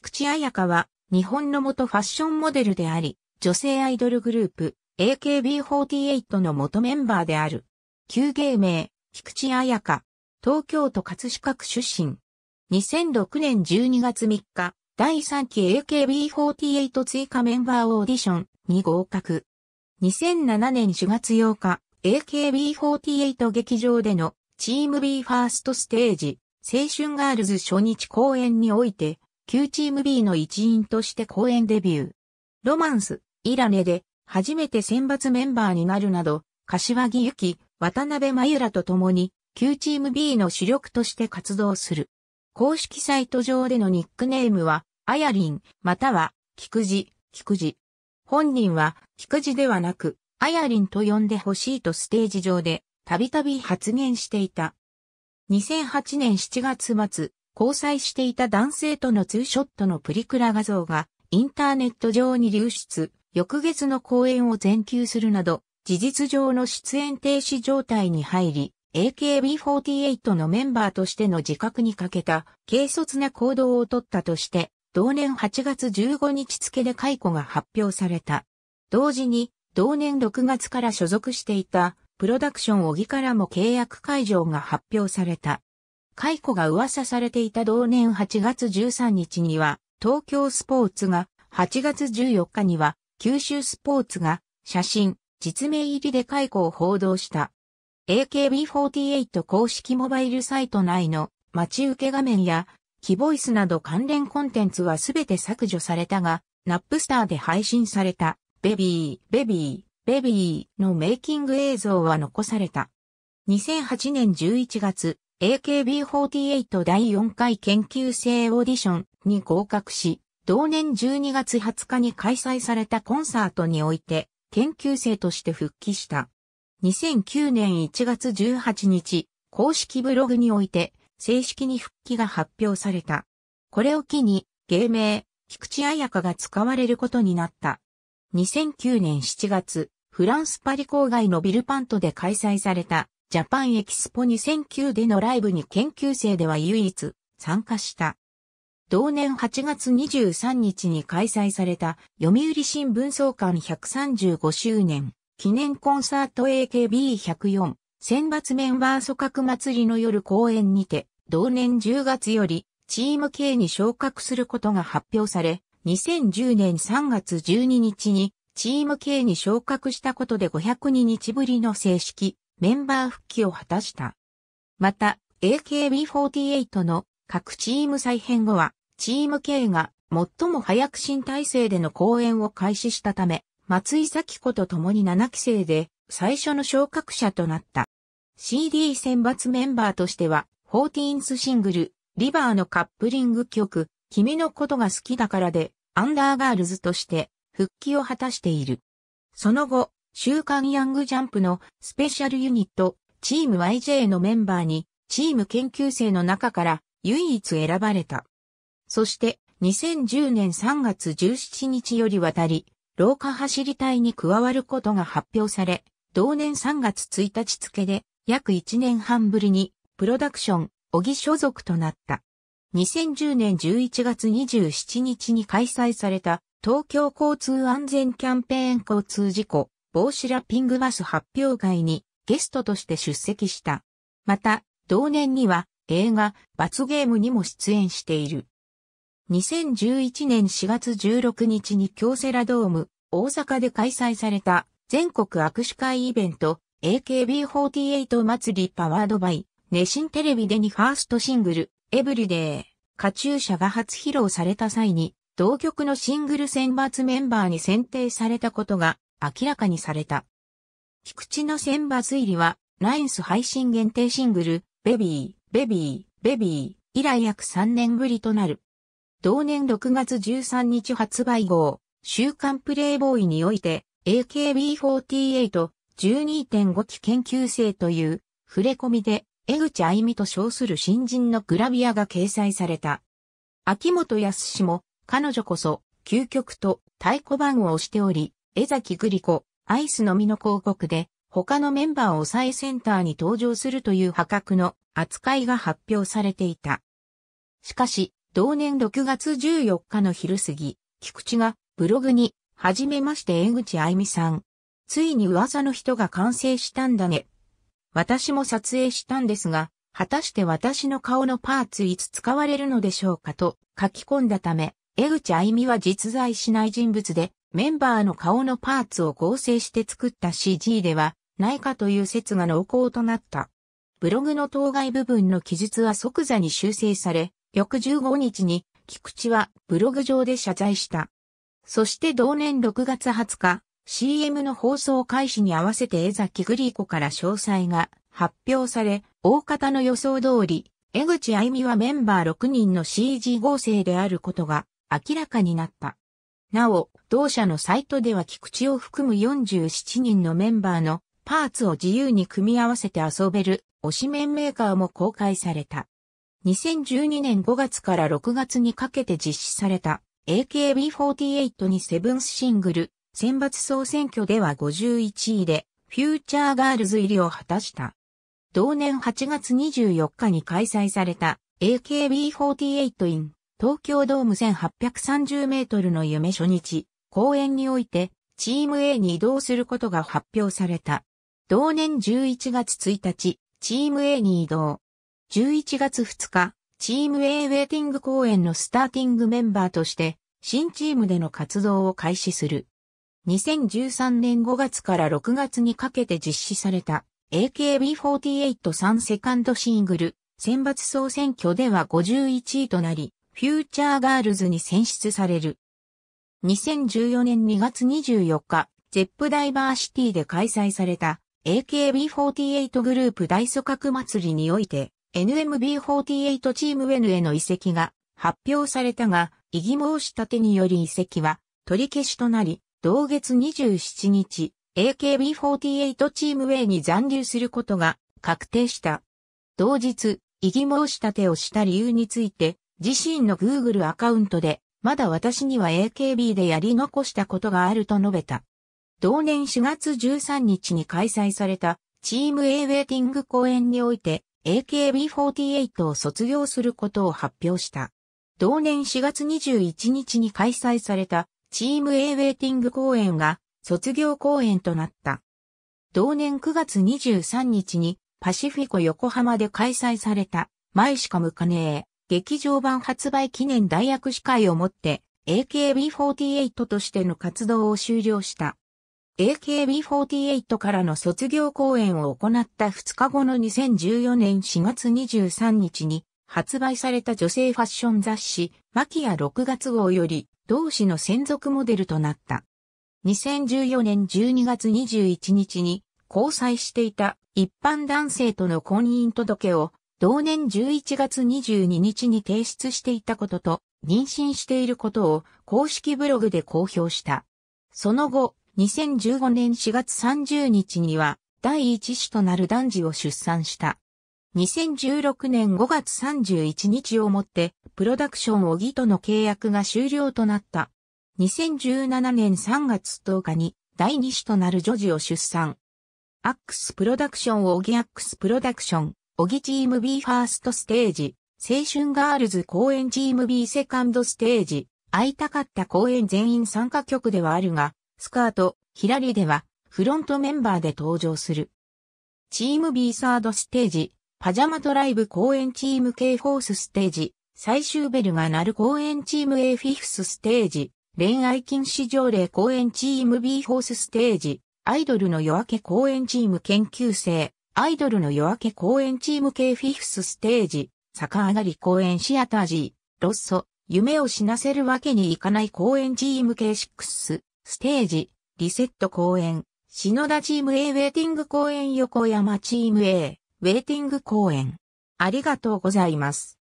菊池彩香は、日本の元ファッションモデルであり、女性アイドルグループ、AKB48 の元メンバーである。旧芸名、菊池彩香。東京都葛飾区出身。2006年12月3日、第3期 AKB48 追加メンバーオーディションに合格。2007年4月8日、AKB48 劇場でのチーム B ファーストステージ、青春ガールズ初日公演において、旧チーム B の一員として公演デビュー。ロマンス、イラネで初めて選抜メンバーになるなど、柏木由紀、渡辺真由らと共に、旧チーム B の主力として活動する。公式サイト上でのニックネームは、あやりん、または、菊池、菊池。本人は、菊池ではなく、あやりんと呼んでほしいとステージ上で、たびたび発言していた。2008年7月末、交際していた男性とのツーショットのプリクラ画像がインターネット上に流出、翌月の公演を全休するなど、事実上の出演停止状態に入り、AKB48 のメンバーとしての自覚に欠けた軽率な行動をとったとして、同年8月15日付で解雇が発表された。同時に、同年6月から所属していたプロダクション小木からも契約解除が発表された。解雇が噂されていた同年8月13日には、東京スポーツが、8月14日には、九州スポーツが、写真、実名入りで解雇を報道した。AKB48 公式モバイルサイト内の待ち受け画面や、キボイスなど関連コンテンツはすべて削除されたが、ナップスターで配信された、ベビー、ベビー、ベビーのメイキング映像は残された。2008年11月、AKB48 第4回研究生オーディションに合格し、同年12月20日に開催されたコンサートにおいて、研究生として復帰した。2009年1月18日、公式ブログにおいて、正式に復帰が発表された。これを機に、芸名、菊池彩香が使われることになった。2009年7月、フランスパリ郊外のビルパントで開催されたジャパンエキスポ2009でのライブに研究生では唯一参加した。同年8月23日に開催された読売新聞創刊135周年記念コンサート AKB104 選抜メンバー組閣祭りの夜公演にて同年10月よりチーム K に昇格することが発表され2010年3月12日にチーム K に昇格したことで502日ぶりの正式メンバー復帰を果たした。また、AKB48 の各チーム再編後は、チーム K が最も早く新体制での公演を開始したため、松井咲子と共に7期生で最初の昇格者となった。CD 選抜メンバーとしては、14th シングル、リバーのカップリング曲、君のことが好きだからで、アンダーガールズとして復帰を果たしている。その後、週刊ヤングジャンプのスペシャルユニット、チーム YJ のメンバーに、チーム研究生の中から唯一選ばれた。そして、2010年3月17日よりわたり、廊下走り隊に加わることが発表され、同年3月1日付で、約1年半ぶりに、プロダクション、小木所属となった。2010年11月27日に開催された東京交通安全キャンペーン交通事故帽子ラッピングバス発表会にゲストとして出席した。また、同年には映画、罰ゲームにも出演している。2011年4月16日に京セラドーム、大阪で開催された全国握手会イベント AKB48 祭りパワードバイ、熱心テレビでにファーストシングル、エブリデイ、カチューシャが初披露された際に、同曲のシングル選抜メンバーに選定されたことが明らかにされた。菊池の選抜入りは、ラインス配信限定シングル、ベビー、ベビー、ベビー以来約3年ぶりとなる。同年6月13日発売号、週刊プレイボーイにおいて、AKB48、12.5期研究生という、触れ込みで、江口愛美と称する新人のグラビアが掲載された。秋元康氏も、彼女こそ、究極と太鼓判を押しており、江崎グリコ、アイスのみの広告で、他のメンバーを抑えセンターに登場するという破格の扱いが発表されていた。しかし、同年6月14日の昼過ぎ、菊池がブログに、はじめまして江口愛美さん。ついに噂の人が完成したんだね。私も撮影したんですが、果たして私の顔のパーツいつ使われるのでしょうかと書き込んだため、江口愛美は実在しない人物で、メンバーの顔のパーツを合成して作った CG ではないかという説が濃厚となった。ブログの当該部分の記述は即座に修正され、翌15日に菊池はブログ上で謝罪した。そして同年6月20日、CM の放送開始に合わせて江崎グリーコから詳細が発表され、大方の予想通り、江口愛美はメンバー6人の CG 合成であることが明らかになった。なお、同社のサイトでは菊池を含む47人のメンバーのパーツを自由に組み合わせて遊べる推しメンメーカーも公開された。2012年5月から6月にかけて実施された AKB48 にセブンスシングル選抜総選挙では51位でフューチャーガールズ入りを果たした。同年8月24日に開催された AKB48 in 東京ドーム1830メートルの夢初日、公演において、チーム A に移動することが発表された。同年11月1日、チーム A に移動。11月2日、チーム A ウェイティング公演のスターティングメンバーとして、新チームでの活動を開始する。2013年5月から6月にかけて実施された AKB483 セカンドシングル選抜総選挙では51位となり、フューチャーガールズに選出される。2014年2月24日、ゼップダイバーシティで開催された AKB48 グループ大組閣祭りにおいて NMB48 チーム N への移籍が発表されたが、異議申し立てにより移籍は取り消しとなり、同月27日、AKB48 チーム A に残留することが確定した。同日、異議申し立てをした理由について、自身の Google アカウントで、まだ私には AKB でやり残したことがあると述べた。同年4月13日に開催されたチーム A ウェイティング公演において AKB48 を卒業することを発表した。同年4月21日に開催されたチーム A ウェイティング公演が卒業公演となった。同年9月23日にパシフィコ横浜で開催されたマイシカムカネ劇場版発売記念大役司会をもって、AKB48 としての活動を終了した。AKB48 からの卒業公演を行った2日後の2014年4月23日に発売された女性ファッション雑誌、マキア6月号より同誌の専属モデルとなった。2014年12月21日に交際していた一般男性との婚姻届を同年11月22日に提出していたことと、妊娠していることを公式ブログで公表した。その後、2015年4月30日には、第一子となる男児を出産した。2016年5月31日をもって、プロダクションを木との契約が終了となった。2017年3月10日に、第二子となる女児を出産。アックスプロダクション小木アックスプロダクション。小木チーム B ファーストステージ、青春ガールズ公演チーム B セカンドステージ、会いたかった公演全員参加曲ではあるが、スカート、ヒラリでは、フロントメンバーで登場する。チーム B サードステージ、パジャマドライブ公演チーム K フォースステージ、最終ベルが鳴る公演チーム A フィフスステージ、恋愛禁止条例公演チーム B フォースステージ、アイドルの夜明け公演チーム研究生、アイドルの夜明け公演チーム系フィフスステージ、逆上がり公演シアター G、ロッソ、夢を死なせるわけにいかない公演チーム系6、ステージ、リセット公演、篠田チーム A ウェイティング公演横山チーム A、ウェイティング公演。ありがとうございます。